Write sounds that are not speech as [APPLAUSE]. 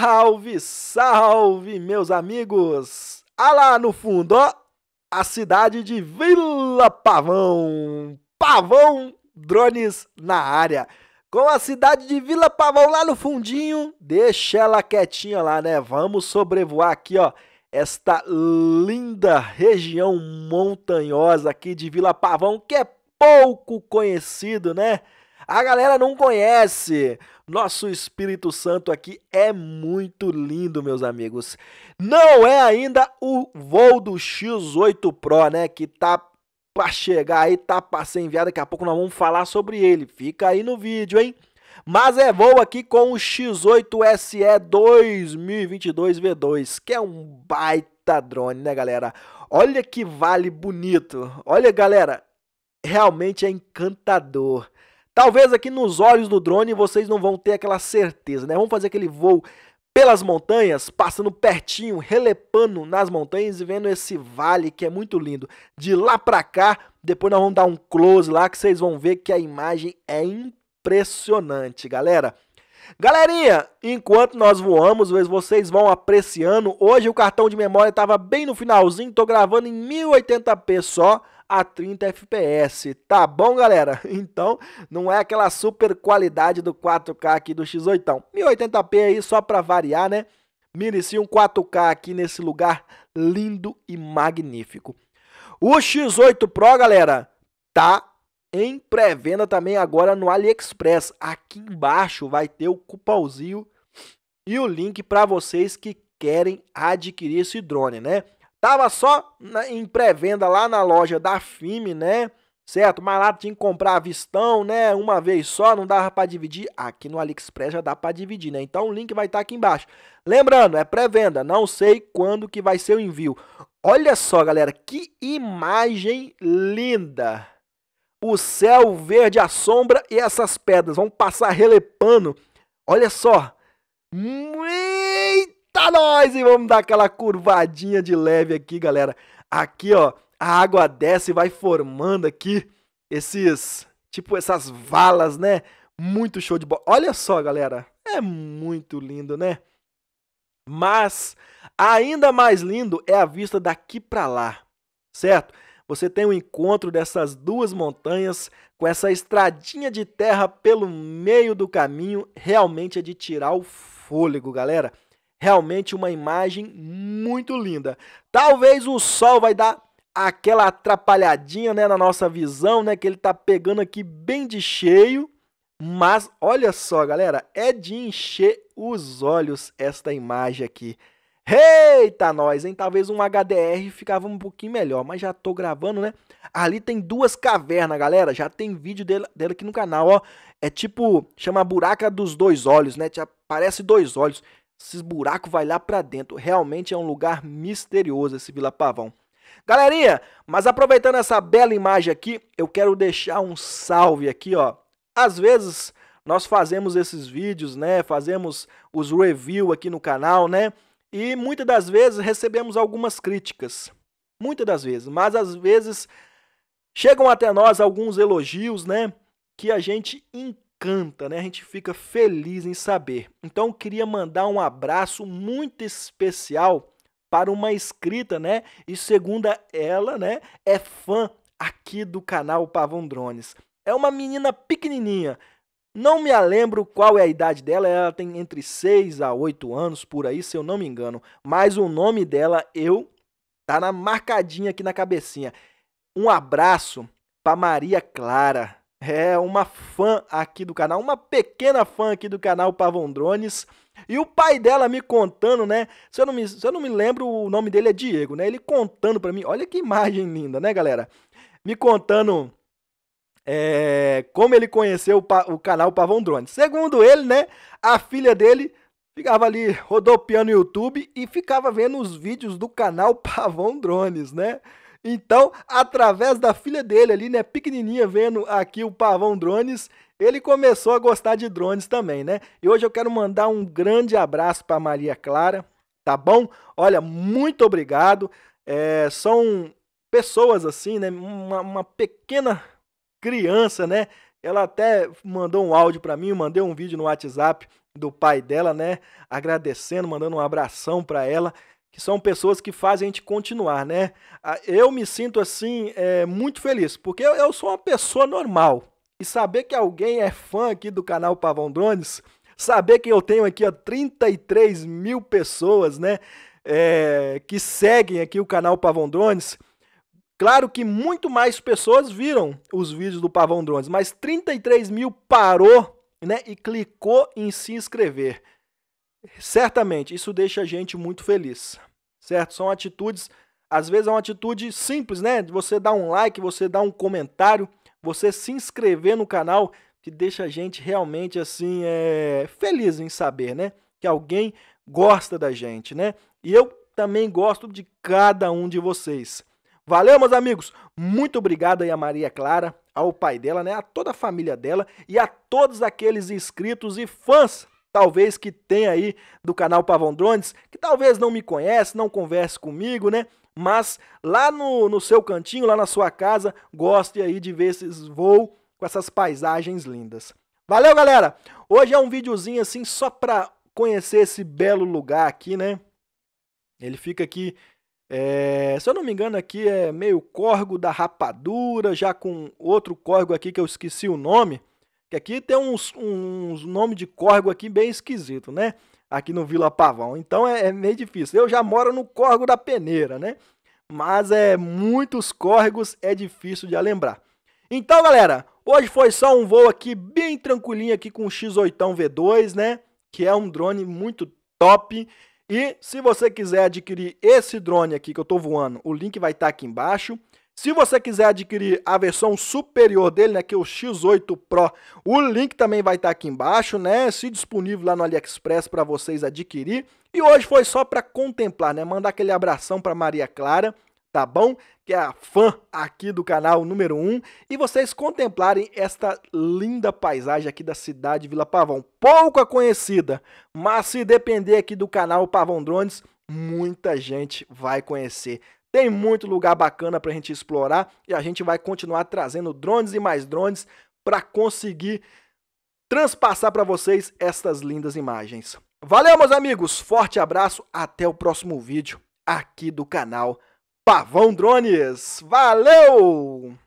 Salve, salve, meus amigos! Ah lá no fundo, ó, a cidade de Vila Pavão. Pavão Drones na área. Com a cidade de Vila Pavão lá no fundinho, deixa ela quietinha lá, né? Vamos sobrevoar aqui, ó, esta linda região montanhosa aqui de Vila Pavão, que é pouco conhecido, né? A galera não conhece. Nosso Espírito Santo aqui é muito lindo, meus amigos. Não é ainda o voo do X8 Pro, né? Que tá para chegar aí, tá para ser enviado. Daqui a pouco nós vamos falar sobre ele. Fica aí no vídeo, hein? Mas é voo aqui com o X8 SE 2022 V2, que é um baita drone, né, galera? Olha que vale bonito. Olha, galera, realmente é encantador. Talvez aqui nos olhos do drone vocês não vão ter aquela certeza, né? Vamos fazer aquele voo pelas montanhas, passando pertinho, relepando nas montanhas e vendo esse vale que é muito lindo. De lá para cá, depois nós vamos dar um close lá que vocês vão ver que a imagem é impressionante, galera. Galerinha, enquanto nós voamos, vocês vão apreciando. Hoje o cartão de memória estava bem no finalzinho, estou gravando em 1080p só a 30 FPS. Tá bom, galera? [LAUGHS] Então, não é aquela super qualidade do 4K aqui do X8. 1080p aí só para variar, né? Merecia um 4K aqui nesse lugar lindo e magnífico. O X8 Pro, galera, tá em pré-venda também agora no AliExpress. Aqui embaixo vai ter o cupomzinho e o link para vocês que querem adquirir esse drone, né? Tava só na, em pré-venda lá na loja da FIME, né? Certo? Mas lá tinha que comprar a vistão, né? Uma vez só, não dava para dividir. Aqui no AliExpress já dá para dividir, né? Então o link vai estar tá aqui embaixo. Lembrando, é pré-venda, não sei quando que vai ser o envio. Olha só, galera, que imagem linda! O céu verde, a sombra e essas pedras Vamos passar relepando. Olha só nós! E vamos dar aquela curvadinha de leve aqui, galera. Aqui, ó, a água desce e vai formando aqui esses, tipo, essas valas, né? Muito show de bola. Olha só, galera. É muito lindo, né? Mas ainda mais lindo é a vista daqui para lá, certo? Você tem o um encontro dessas duas montanhas com essa estradinha de terra pelo meio do caminho, realmente é de tirar o fôlego, galera realmente uma imagem muito linda. Talvez o sol vai dar aquela atrapalhadinha né, na nossa visão, né, que ele tá pegando aqui bem de cheio. Mas olha só, galera, é de encher os olhos esta imagem aqui. Eita, nós, hein? Talvez um HDR ficava um pouquinho melhor, mas já tô gravando, né? Ali tem duas cavernas, galera. Já tem vídeo dela, dela aqui no canal, ó. É tipo, chama buraca dos dois olhos, né? Parece dois olhos esses buracos vai lá para dentro. Realmente é um lugar misterioso esse Vila Pavão. Galerinha, mas aproveitando essa bela imagem aqui, eu quero deixar um salve aqui, ó. Às vezes nós fazemos esses vídeos, né? Fazemos os review aqui no canal, né? E muitas das vezes recebemos algumas críticas. Muitas das vezes, mas às vezes chegam até nós alguns elogios, né? Que a gente entende encanta, né? A gente fica feliz em saber. Então queria mandar um abraço muito especial para uma inscrita, né? E segundo ela, né, é fã aqui do canal Pavão Drones. É uma menina pequenininha. Não me lembro qual é a idade dela, ela tem entre 6 a 8 anos por aí, se eu não me engano, mas o nome dela eu tá na marcadinha aqui na cabecinha. Um abraço para Maria Clara. É uma fã aqui do canal, uma pequena fã aqui do canal Pavão Drones. E o pai dela me contando, né? Se eu não me, se eu não me lembro, o nome dele é Diego, né? Ele contando para mim, olha que imagem linda, né, galera? Me contando é, como ele conheceu o, o canal Pavão Drones. Segundo ele, né? A filha dele ficava ali rodopiando no YouTube e ficava vendo os vídeos do canal Pavão Drones, né? Então, através da filha dele ali, né, pequenininha, vendo aqui o Pavão Drones, ele começou a gostar de drones também, né? E hoje eu quero mandar um grande abraço para Maria Clara, tá bom? Olha, muito obrigado. É, são pessoas assim, né? Uma, uma pequena criança, né? Ela até mandou um áudio para mim, mandei um vídeo no WhatsApp do pai dela, né? Agradecendo, mandando um abração para ela que são pessoas que fazem a gente continuar, né? Eu me sinto assim é, muito feliz, porque eu sou uma pessoa normal. E saber que alguém é fã aqui do canal Pavão Drones, saber que eu tenho aqui ó, 33 mil pessoas, né? É, que seguem aqui o canal Pavão Drones. Claro que muito mais pessoas viram os vídeos do Pavão Drones, mas 33 mil parou né, e clicou em se inscrever. Certamente, isso deixa a gente muito feliz, certo? São atitudes, às vezes é uma atitude simples, né? de Você dar um like, você dar um comentário, você se inscrever no canal, que deixa a gente realmente assim é, feliz em saber, né? Que alguém gosta da gente, né? E eu também gosto de cada um de vocês. Valeu, meus amigos. Muito obrigado aí a Maria Clara, ao pai dela, né, a toda a família dela e a todos aqueles inscritos e fãs talvez que tem aí do canal Pavão Drones, que talvez não me conhece, não converse comigo, né? Mas lá no, no seu cantinho, lá na sua casa, goste aí de ver esses voos com essas paisagens lindas. Valeu, galera! Hoje é um videozinho assim só para conhecer esse belo lugar aqui, né? Ele fica aqui, é, se eu não me engano, aqui é meio corgo da rapadura, já com outro corgo aqui que eu esqueci o nome. Que aqui tem uns, uns nome de córrego aqui bem esquisito, né? Aqui no Vila Pavão. Então é, é meio difícil. Eu já moro no córrego da peneira, né? Mas é muitos córregos, é difícil de lembrar. Então, galera, hoje foi só um voo aqui bem tranquilinho aqui com o X8 V2, né? Que é um drone muito top. E se você quiser adquirir esse drone aqui que eu estou voando, o link vai estar tá aqui embaixo. Se você quiser adquirir a versão superior dele, né, que é o X8 Pro, o link também vai estar tá aqui embaixo, né? Se disponível lá no AliExpress para vocês adquirir. E hoje foi só para contemplar, né? Mandar aquele abração para Maria Clara, tá bom? Que é a fã aqui do canal número 1, e vocês contemplarem esta linda paisagem aqui da cidade Vila Pavão. Pouco conhecida, mas se depender aqui do canal Pavão Drones, muita gente vai conhecer. Tem muito lugar bacana para a gente explorar e a gente vai continuar trazendo drones e mais drones para conseguir transpassar para vocês estas lindas imagens. Valeu, meus amigos. Forte abraço. Até o próximo vídeo aqui do canal Pavão Drones. Valeu!